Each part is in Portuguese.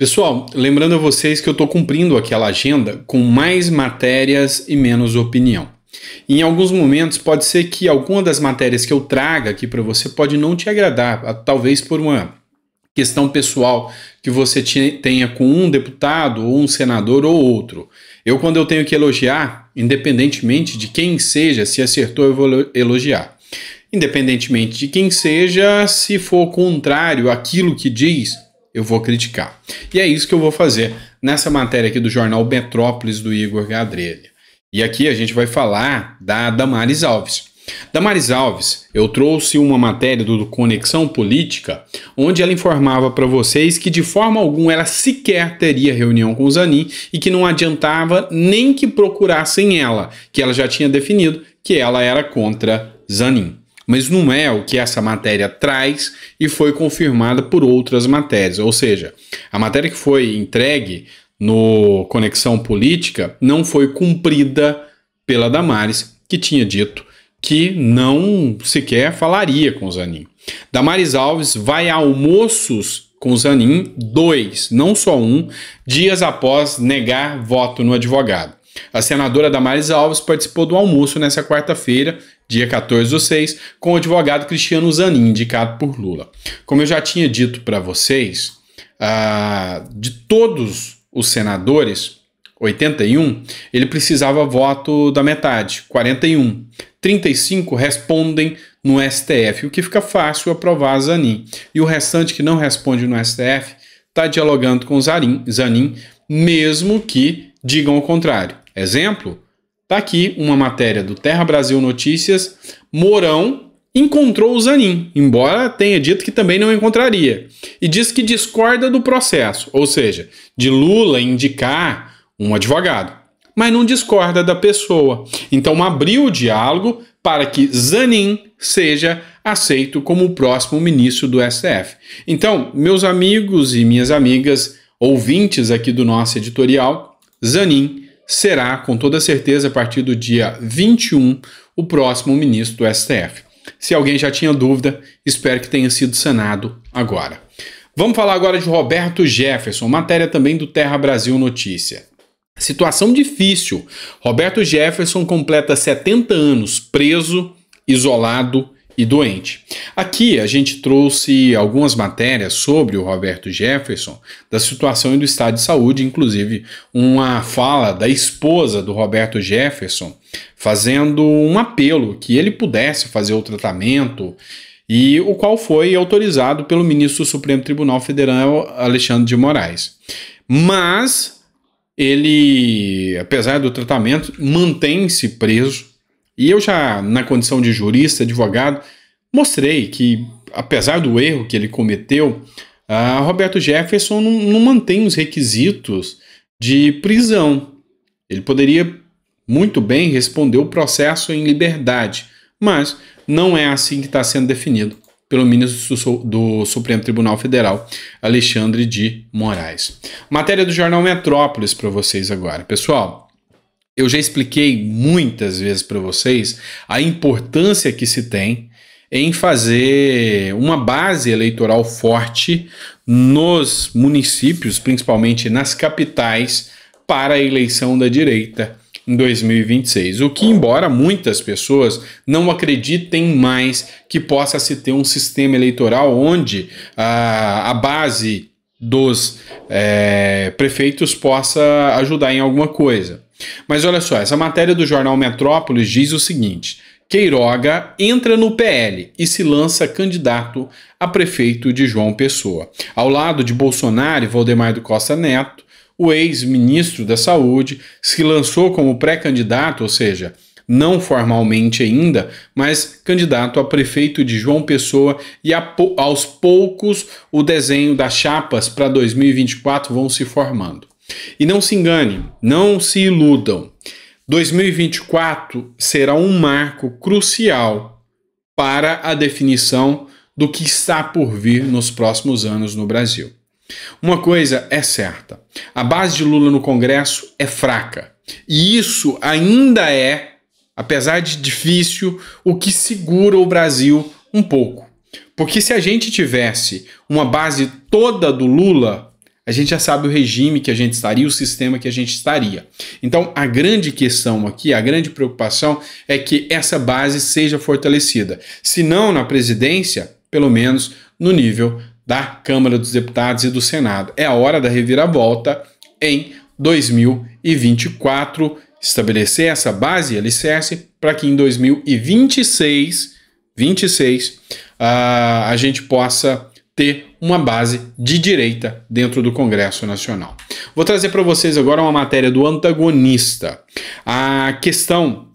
Pessoal, lembrando a vocês que eu estou cumprindo aquela agenda com mais matérias e menos opinião. Em alguns momentos pode ser que alguma das matérias que eu traga aqui para você pode não te agradar, talvez por uma questão pessoal que você tenha com um deputado ou um senador ou outro. Eu, quando eu tenho que elogiar, independentemente de quem seja, se acertou, eu vou elogiar. Independentemente de quem seja, se for contrário àquilo que diz eu vou criticar. E é isso que eu vou fazer nessa matéria aqui do jornal Metrópolis do Igor Gadrelha. E aqui a gente vai falar da Damares Alves. Damares Alves, eu trouxe uma matéria do Conexão Política, onde ela informava para vocês que de forma alguma ela sequer teria reunião com o Zanin e que não adiantava nem que procurassem ela, que ela já tinha definido que ela era contra Zanin mas não é o que essa matéria traz e foi confirmada por outras matérias. Ou seja, a matéria que foi entregue no Conexão Política não foi cumprida pela Damares, que tinha dito que não sequer falaria com o Zanin. Damares Alves vai a almoços com o Zanin, dois, não só um, dias após negar voto no advogado. A senadora Damares Alves participou do almoço nessa quarta-feira dia 14 do 6, com o advogado Cristiano Zanin, indicado por Lula. Como eu já tinha dito para vocês, ah, de todos os senadores, 81, ele precisava voto da metade, 41. 35 respondem no STF, o que fica fácil aprovar Zanin. E o restante que não responde no STF está dialogando com Zanin, Zanin, mesmo que digam o contrário. Exemplo, Tá aqui uma matéria do Terra Brasil Notícias. Mourão encontrou o Zanin, embora tenha dito que também não encontraria, e diz que discorda do processo, ou seja, de Lula indicar um advogado, mas não discorda da pessoa. Então abriu o diálogo para que Zanin seja aceito como o próximo ministro do STF. Então, meus amigos e minhas amigas, ouvintes aqui do nosso editorial, Zanin será, com toda certeza, a partir do dia 21, o próximo ministro do STF. Se alguém já tinha dúvida, espero que tenha sido sanado agora. Vamos falar agora de Roberto Jefferson, matéria também do Terra Brasil Notícia. Situação difícil. Roberto Jefferson completa 70 anos preso, isolado e doente. Aqui a gente trouxe algumas matérias sobre o Roberto Jefferson, da situação e do estado de saúde, inclusive uma fala da esposa do Roberto Jefferson fazendo um apelo que ele pudesse fazer o tratamento e o qual foi autorizado pelo ministro do Supremo Tribunal Federal Alexandre de Moraes. Mas ele, apesar do tratamento, mantém-se preso e eu já, na condição de jurista, advogado, mostrei que, apesar do erro que ele cometeu, a Roberto Jefferson não, não mantém os requisitos de prisão. Ele poderia muito bem responder o processo em liberdade, mas não é assim que está sendo definido pelo ministro do Supremo Tribunal Federal, Alexandre de Moraes. Matéria do jornal Metrópolis para vocês agora. Pessoal, eu já expliquei muitas vezes para vocês a importância que se tem em fazer uma base eleitoral forte nos municípios, principalmente nas capitais, para a eleição da direita em 2026. O que, embora muitas pessoas não acreditem mais que possa se ter um sistema eleitoral onde a, ah, a base dos é, prefeitos possa ajudar em alguma coisa. Mas olha só, essa matéria do jornal Metrópolis diz o seguinte: Queiroga entra no PL e se lança candidato a prefeito de João Pessoa. Ao lado de Bolsonaro e Valdemar do Costa Neto, o ex-ministro da Saúde se lançou como pré-candidato, ou seja, não formalmente ainda, mas candidato a prefeito de João Pessoa e aos poucos o desenho das chapas para 2024 vão se formando. E não se engane, não se iludam. 2024 será um marco crucial para a definição do que está por vir nos próximos anos no Brasil. Uma coisa é certa: a base de Lula no Congresso é fraca. E isso ainda é, apesar de difícil, o que segura o Brasil um pouco. Porque se a gente tivesse uma base toda do Lula, a gente já sabe o regime que a gente estaria, o sistema que a gente estaria. Então, a grande questão aqui, a grande preocupação é que essa base seja fortalecida. Se não na presidência, pelo menos no nível da Câmara dos Deputados e do Senado. É a hora da reviravolta em 2024, estabelecer essa base alicerce para que em 2026, 26, uh, a gente possa ter uma base de direita dentro do Congresso Nacional. Vou trazer para vocês agora uma matéria do antagonista, a questão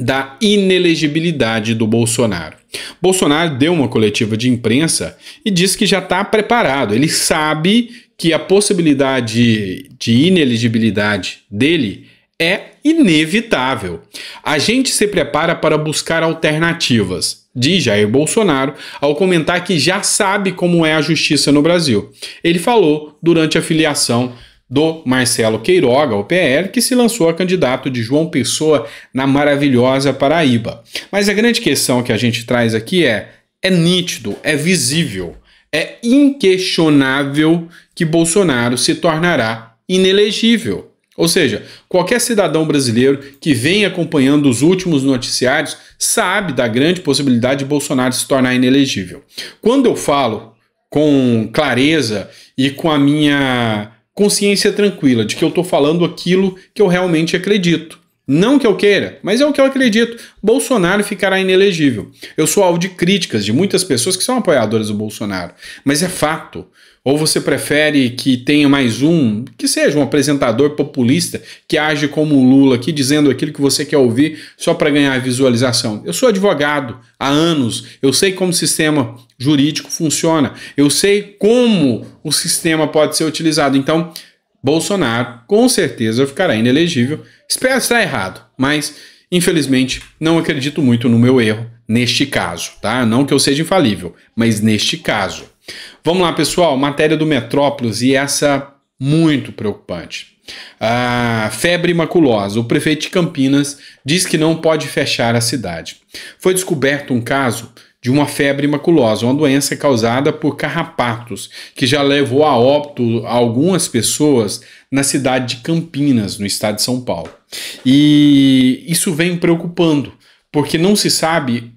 da inelegibilidade do Bolsonaro. Bolsonaro deu uma coletiva de imprensa e disse que já está preparado, ele sabe que a possibilidade de inelegibilidade dele é inevitável. A gente se prepara para buscar alternativas de Jair Bolsonaro ao comentar que já sabe como é a justiça no Brasil. Ele falou durante a filiação do Marcelo Queiroga, o PL, que se lançou a candidato de João Pessoa na maravilhosa Paraíba. Mas a grande questão que a gente traz aqui é: é nítido, é visível, é inquestionável que Bolsonaro se tornará inelegível. Ou seja, qualquer cidadão brasileiro que vem acompanhando os últimos noticiários sabe da grande possibilidade de Bolsonaro se tornar inelegível. Quando eu falo com clareza e com a minha consciência tranquila de que eu estou falando aquilo que eu realmente acredito. Não que eu queira, mas é o que eu acredito. Bolsonaro ficará inelegível. Eu sou alvo de críticas de muitas pessoas que são apoiadoras do Bolsonaro, mas é fato. Ou você prefere que tenha mais um, que seja um apresentador populista que age como o Lula aqui, dizendo aquilo que você quer ouvir só para ganhar visualização? Eu sou advogado há anos, eu sei como o sistema jurídico funciona, eu sei como o sistema pode ser utilizado. Então, Bolsonaro com certeza ficará inelegível. Espero estar errado, mas infelizmente não acredito muito no meu erro neste caso, tá? Não que eu seja infalível, mas neste caso. Vamos lá, pessoal. Matéria do Metrópolis e essa muito preocupante. Ah, febre maculosa. O prefeito de Campinas diz que não pode fechar a cidade. Foi descoberto um caso de uma febre maculosa, uma doença causada por carrapatos, que já levou a óbito a algumas pessoas na cidade de Campinas, no estado de São Paulo. E isso vem preocupando, porque não se sabe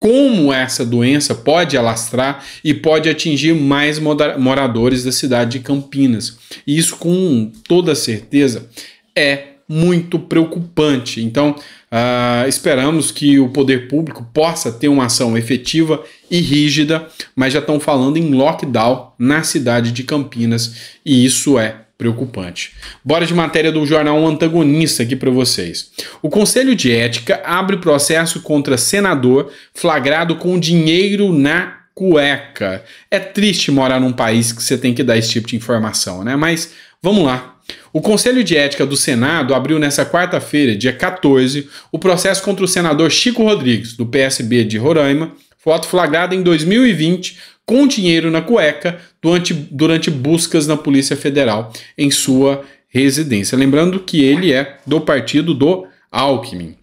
como essa doença pode alastrar e pode atingir mais moradores da cidade de Campinas. E isso, com toda certeza, é muito preocupante. Então, uh, esperamos que o poder público possa ter uma ação efetiva e rígida, mas já estão falando em lockdown na cidade de Campinas e isso é preocupante. Bora de matéria do jornal antagonista aqui para vocês. O Conselho de Ética abre processo contra senador flagrado com dinheiro na cueca. É triste morar num país que você tem que dar esse tipo de informação, né? Mas vamos lá. O Conselho de Ética do Senado abriu nesta quarta-feira, dia 14, o processo contra o senador Chico Rodrigues, do PSB de Roraima, foto flagrada em 2020 com dinheiro na cueca durante, durante buscas na Polícia Federal em sua residência. Lembrando que ele é do partido do Alckmin.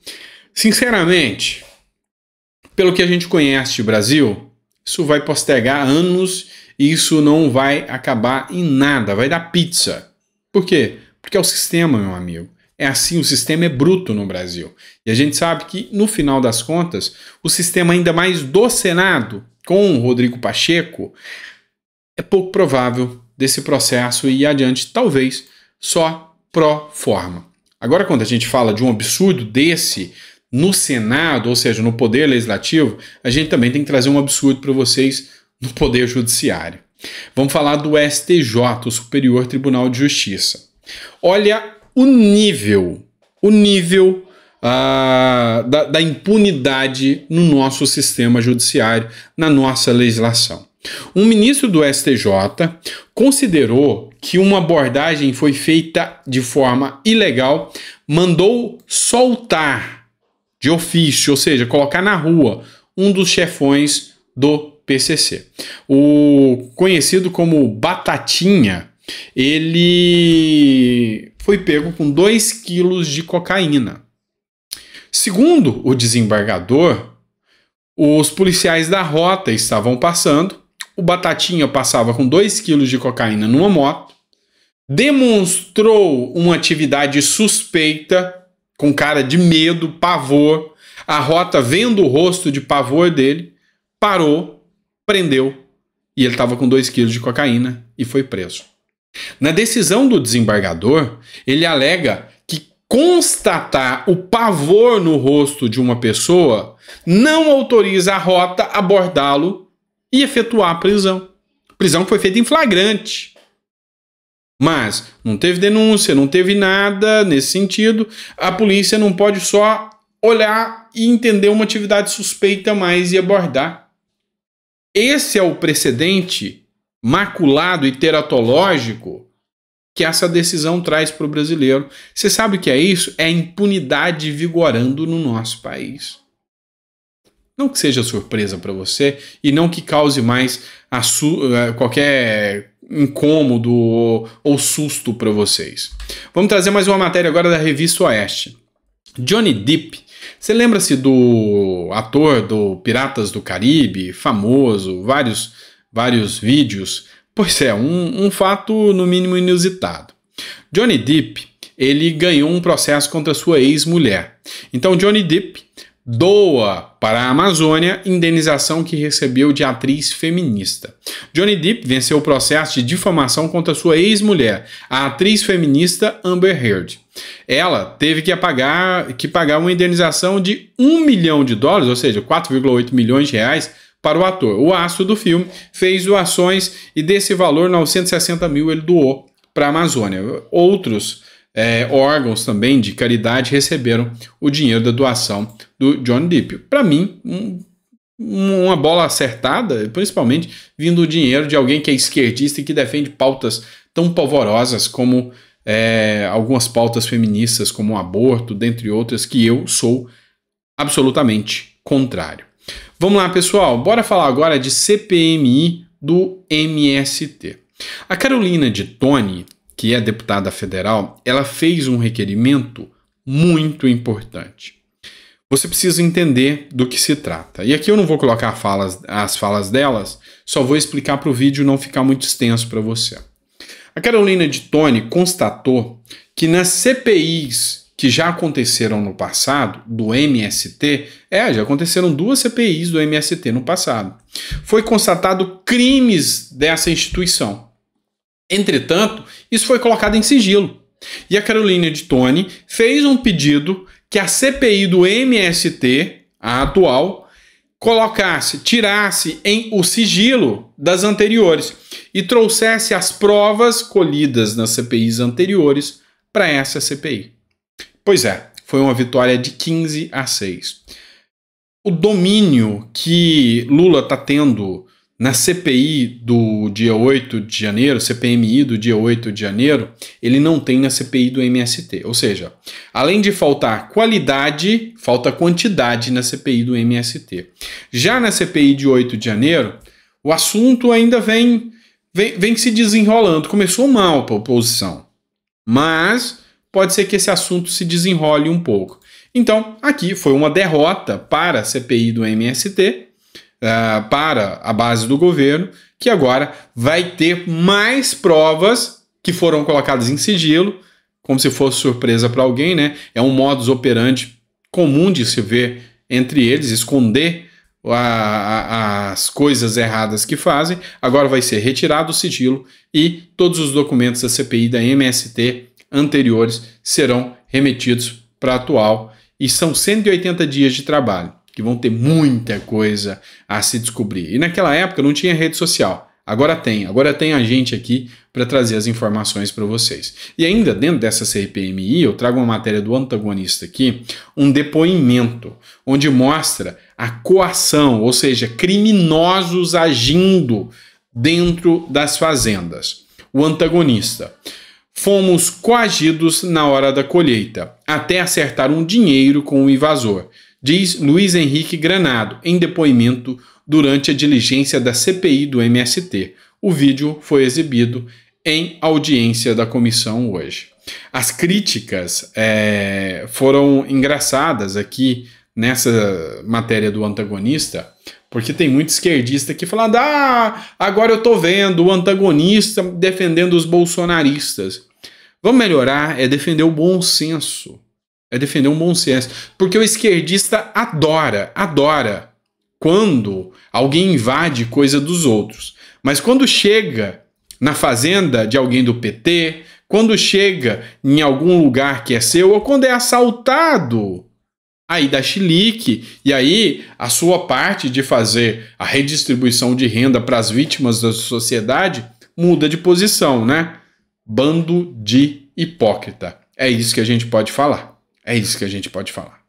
Sinceramente, pelo que a gente conhece de Brasil, isso vai postergar anos e isso não vai acabar em nada, vai dar pizza. Por quê? Porque é o sistema, meu amigo. É assim, o sistema é bruto no Brasil. E a gente sabe que, no final das contas, o sistema ainda mais do Senado, com o Rodrigo Pacheco, é pouco provável desse processo ir adiante, talvez só pró forma. Agora, quando a gente fala de um absurdo desse no Senado, ou seja, no Poder Legislativo, a gente também tem que trazer um absurdo para vocês no Poder Judiciário. Vamos falar do STJ, o Superior Tribunal de Justiça. Olha o nível, o nível ah, da, da impunidade no nosso sistema judiciário, na nossa legislação. Um ministro do STJ considerou que uma abordagem foi feita de forma ilegal, mandou soltar de ofício, ou seja, colocar na rua um dos chefões do PCC. O conhecido como Batatinha, ele foi pego com 2 quilos de cocaína. Segundo o desembargador, os policiais da rota estavam passando, o Batatinha passava com 2 quilos de cocaína numa moto, demonstrou uma atividade suspeita, com cara de medo, pavor. A rota, vendo o rosto de pavor dele, parou, prendeu. E ele estava com 2 quilos de cocaína e foi preso. Na decisão do desembargador, ele alega que constatar o pavor no rosto de uma pessoa não autoriza a rota abordá-lo e efetuar a prisão. A prisão foi feita em flagrante. Mas não teve denúncia, não teve nada nesse sentido. A polícia não pode só olhar e entender uma atividade suspeita mais e abordar. Esse é o precedente maculado e teratológico que essa decisão traz para o brasileiro. Você sabe o que é isso? É a impunidade vigorando no nosso país. Não que seja surpresa para você e não que cause mais eh, qualquer incômodo ou, ou susto para vocês. Vamos trazer mais uma matéria agora da revista Oeste. Johnny Depp. Você lembra-se do ator do Piratas do Caribe, famoso, vários vários vídeos. Pois é, um, um fato no mínimo inusitado. Johnny Depp ele ganhou um processo contra sua ex-mulher. Então Johnny Depp doa para a Amazônia indenização que recebeu de atriz feminista. Johnny Depp venceu o processo de difamação contra sua ex-mulher, a atriz feminista Amber Heard. Ela teve que pagar, que pagar uma indenização de 1 milhão de dólares, ou seja, 4,8 milhões de reais, para o ator. O astro do filme fez doações e desse valor, 960 mil ele doou para a Amazônia. Outros é, órgãos também de caridade receberam o dinheiro da doação do John Depp. Para mim, um, uma bola acertada, principalmente vindo o dinheiro de alguém que é esquerdista e que defende pautas tão pavorosas como é, algumas pautas feministas, como o aborto, dentre outras, que eu sou absolutamente contrário. Vamos lá, pessoal. Bora falar agora de CPMI do MST. A Carolina de Toni, que é deputada federal, ela fez um requerimento muito importante. Você precisa entender do que se trata. E aqui eu não vou colocar falas, as falas delas, só vou explicar para o vídeo não ficar muito extenso para você. A Carolina de Toni constatou que nas CPIs que já aconteceram no passado do MST, é, já aconteceram duas CPIs do MST no passado. Foi constatado crimes dessa instituição. Entretanto, isso foi colocado em sigilo. E a Carolina de Toni fez um pedido que a CPI do MST, a atual, colocasse, tirasse em o sigilo das anteriores e trouxesse as provas colhidas nas CPIs anteriores para essa CPI. Pois é, foi uma vitória de 15 a 6. O domínio que Lula está tendo na CPI do dia 8 de janeiro, CPMI do dia 8 de janeiro, ele não tem na CPI do MST. Ou seja, além de faltar qualidade, falta quantidade na CPI do MST. Já na CPI de 8 de janeiro, o assunto ainda vem, vem, vem se desenrolando. Começou mal para a oposição, mas pode ser que esse assunto se desenrole um pouco. Então, aqui foi uma derrota para a CPI do MST, uh, ah, para a base do governo, que agora vai ter mais provas que foram colocadas em sigilo, como se fosse surpresa para alguém, né? É um modus operandi comum de se ver entre eles, esconder a, a, as coisas erradas que fazem. Agora vai ser retirado o sigilo e todos os documentos da CPI da MST anteriores serão remetidos para a atual e são 180 dias de trabalho, que vão ter muita coisa a se descobrir. E naquela época não tinha rede social. Agora tem, agora tem a gente aqui para trazer as informações para vocês. E ainda dentro dessa CPMI, eu trago uma matéria do antagonista aqui, um depoimento, onde mostra a coação, ou seja, criminosos agindo dentro das fazendas. O antagonista fomos coagidos na hora da colheita, até acertar um dinheiro com o invasor, diz Luiz Henrique Granado em depoimento durante a diligência da CPI do MST. O vídeo foi exibido em audiência da comissão hoje. As críticas é, foram engraçadas aqui nessa matéria do antagonista, porque tem muito esquerdista que falando: ah, agora eu tô vendo o antagonista defendendo os bolsonaristas. Vamos melhorar é defender o bom senso. É defender um bom senso. Porque o esquerdista adora, adora quando alguém invade coisa dos outros. Mas quando chega na fazenda de alguém do PT, quando chega em algum lugar que é seu, ou quando é assaltado, aí dá chilique. E aí a sua parte de fazer a redistribuição de renda para as vítimas da sociedade muda de posição, né? bando de hipócrita. É isso que a gente pode falar. É isso que a gente pode falar.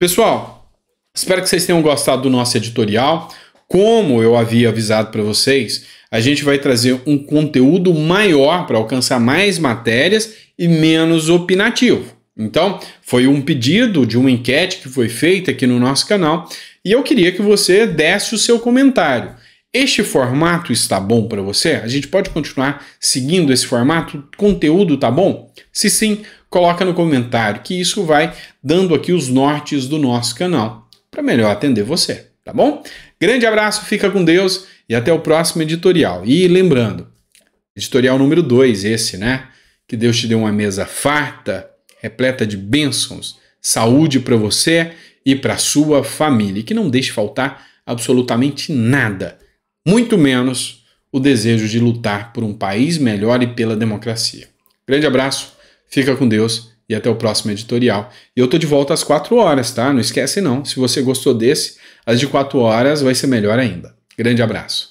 Pessoal, espero que vocês tenham gostado do nosso editorial. Como eu havia avisado para vocês, a gente vai trazer um conteúdo maior para alcançar mais matérias e menos opinativo. Então, foi um pedido de uma enquete que foi feita aqui no nosso canal e eu queria que você desse o seu comentário. Este formato está bom para você? A gente pode continuar seguindo esse formato? O conteúdo tá bom? Se sim, coloca no comentário que isso vai dando aqui os nortes do nosso canal para melhor atender você, tá bom? Grande abraço, fica com Deus e até o próximo editorial. E lembrando, editorial número 2 esse, né? Que Deus te dê uma mesa farta, repleta de bênçãos, saúde para você e para sua família, e que não deixe faltar absolutamente nada muito menos o desejo de lutar por um país melhor e pela democracia. Grande abraço, fica com Deus e até o próximo editorial. E eu tô de volta às 4 horas, tá? Não esquece não. Se você gostou desse, às de 4 horas vai ser melhor ainda. Grande abraço.